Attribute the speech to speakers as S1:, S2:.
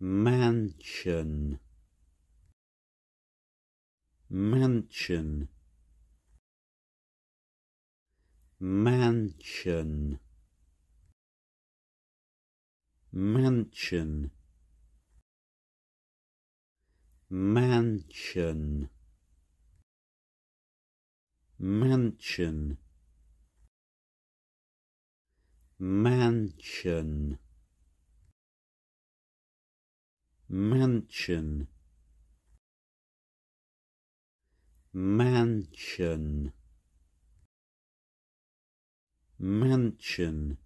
S1: mansion mansion mansion
S2: mansion mansion mansion mansion
S1: mansion mansion mansion